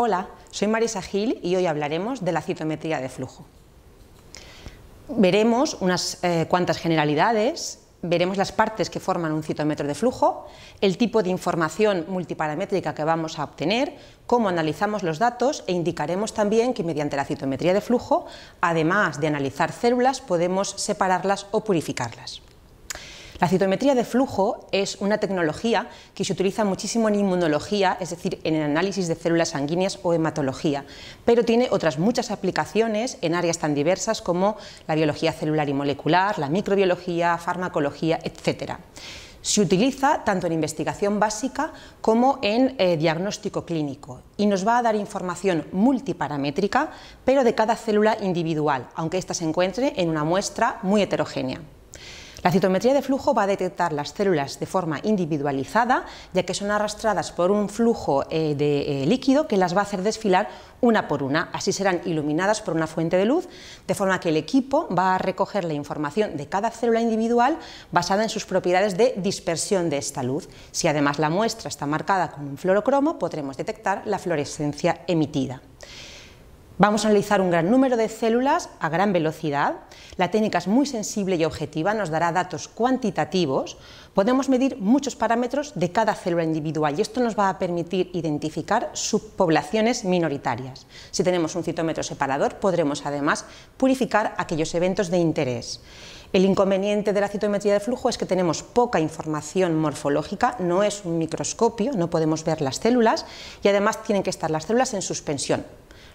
Hola, soy Marisa Gil y hoy hablaremos de la citometría de flujo. Veremos unas eh, cuantas generalidades, veremos las partes que forman un citómetro de flujo, el tipo de información multiparamétrica que vamos a obtener, cómo analizamos los datos e indicaremos también que mediante la citometría de flujo, además de analizar células, podemos separarlas o purificarlas. La citometría de flujo es una tecnología que se utiliza muchísimo en inmunología, es decir, en el análisis de células sanguíneas o hematología, pero tiene otras muchas aplicaciones en áreas tan diversas como la biología celular y molecular, la microbiología, farmacología, etc. Se utiliza tanto en investigación básica como en eh, diagnóstico clínico y nos va a dar información multiparamétrica, pero de cada célula individual, aunque ésta se encuentre en una muestra muy heterogénea. La citometría de flujo va a detectar las células de forma individualizada, ya que son arrastradas por un flujo eh, de eh, líquido que las va a hacer desfilar una por una. Así serán iluminadas por una fuente de luz, de forma que el equipo va a recoger la información de cada célula individual basada en sus propiedades de dispersión de esta luz. Si además la muestra está marcada con un fluorocromo, podremos detectar la fluorescencia emitida. Vamos a analizar un gran número de células a gran velocidad. La técnica es muy sensible y objetiva, nos dará datos cuantitativos. Podemos medir muchos parámetros de cada célula individual y esto nos va a permitir identificar subpoblaciones minoritarias. Si tenemos un citómetro separador, podremos además purificar aquellos eventos de interés. El inconveniente de la citometría de flujo es que tenemos poca información morfológica, no es un microscopio, no podemos ver las células y además tienen que estar las células en suspensión,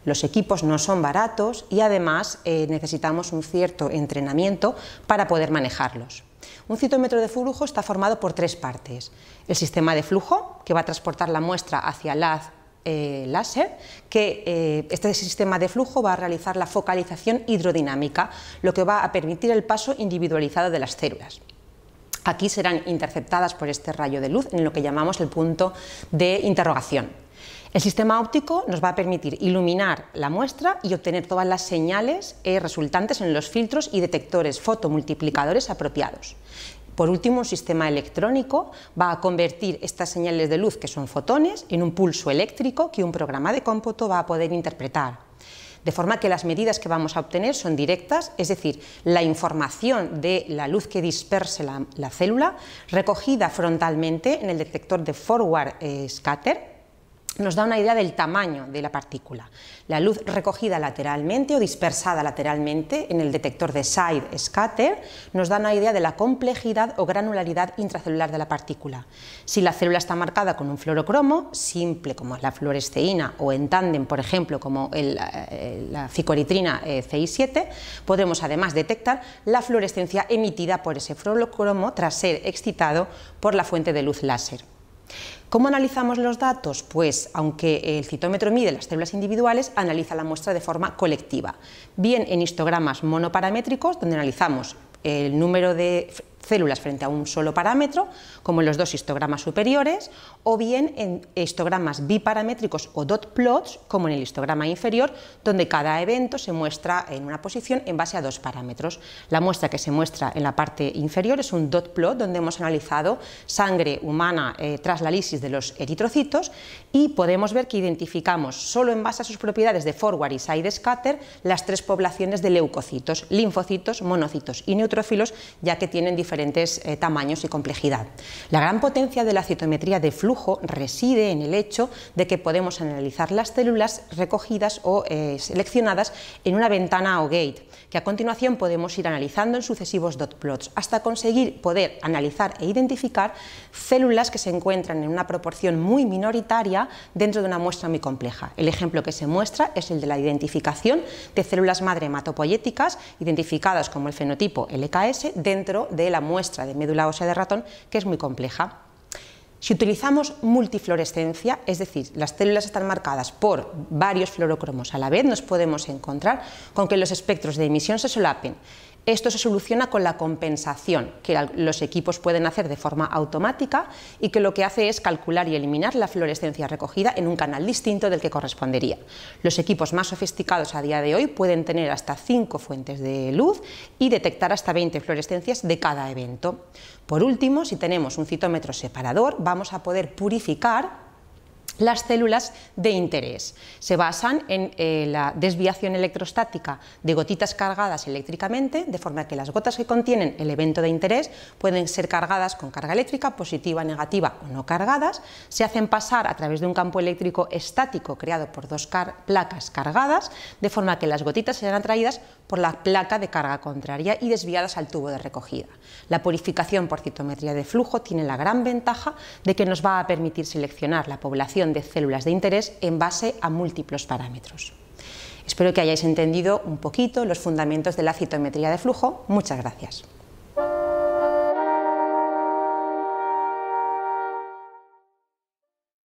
los equipos no son baratos y además eh, necesitamos un cierto entrenamiento para poder manejarlos. Un citómetro de flujo está formado por tres partes. El sistema de flujo, que va a transportar la muestra hacia el eh, haz láser, que eh, este sistema de flujo va a realizar la focalización hidrodinámica, lo que va a permitir el paso individualizado de las células. Aquí serán interceptadas por este rayo de luz en lo que llamamos el punto de interrogación. El sistema óptico nos va a permitir iluminar la muestra y obtener todas las señales eh, resultantes en los filtros y detectores fotomultiplicadores apropiados. Por último, un sistema electrónico va a convertir estas señales de luz, que son fotones, en un pulso eléctrico que un programa de cómputo va a poder interpretar. De forma que las medidas que vamos a obtener son directas, es decir, la información de la luz que disperse la, célula recogida frontalmente en el detector de forward eh, scatter nos da una idea del tamaño de la partícula. La luz recogida lateralmente o dispersada lateralmente en el detector de side scatter nos da una idea de la complejidad o granularidad intracelular de la partícula. Si la célula está marcada con un fluorocromo, simple como la fluoresceína o en tándem, por ejemplo, como eh, la ficoritrina eh, CI7, podremos además detectar la fluorescencia emitida por ese fluorocromo tras ser excitado por la fuente de luz láser. ¿Cómo analizamos los datos? Pues aunque el citómetro mide las células individuales, analiza la muestra de forma colectiva, bien en histogramas monoparamétricos, donde analizamos el número de células frente a un solo parámetro, como en los dos histogramas superiores, o bien en histogramas biparamétricos o dot plots, como en el histograma inferior, donde cada evento se muestra en una posición en base a dos parámetros. La muestra que se muestra en la parte inferior es un dot plot, donde hemos analizado sangre humana eh, tras la lisis de los eritrocitos y podemos ver que identificamos solo en base a sus propiedades de forward y side scatter las tres poblaciones de leucocitos, linfocitos, monocitos y neutrófilos, ya que tienen diferentes diferentes eh, tamaños y complejidad. La gran potencia de la citometría de flujo reside en el hecho de que podemos analizar las células recogidas o eh, seleccionadas en una ventana o gate, que a continuación podemos ir analizando en sucesivos dot plots hasta conseguir poder analizar e identificar células que se encuentran en una proporción muy minoritaria dentro de una muestra muy compleja. El ejemplo que se muestra es el de la identificación de células madre hematopoyéticas identificadas como el fenotipo LKS dentro de la muestra de médula ósea de ratón, que es muy compleja. Si utilizamos multifluorescencia, es decir, las células están marcadas por varios fluorocromos a la vez, nos podemos encontrar con que los espectros de emisión se solapen esto se soluciona con la compensación que los equipos pueden hacer de forma automática y que lo que hace es calcular y eliminar la fluorescencia recogida en un canal distinto del que correspondería. Los equipos más sofisticados a día de hoy pueden tener hasta 5 fuentes de luz y detectar hasta 20 fluorescencias de cada evento. Por último, si tenemos un citómetro separador, vamos a poder purificar las células de interés. Se basan en eh, la desviación electrostática de gotitas cargadas eléctricamente, de forma que las gotas que contienen el evento de interés pueden ser cargadas con carga eléctrica, positiva, negativa o no cargadas, se hacen pasar a través de un campo eléctrico estático creado por dos placas cargadas, de forma que las gotitas sean atraídas por la placa de carga contraria y desviadas al tubo de recogida. La purificación por citometría de flujo tiene la gran ventaja de que nos va a permitir seleccionar la población de células de interés en base a múltiples parámetros. Espero que hayáis entendido un poquito los fundamentos de la citometría de flujo. Muchas gracias.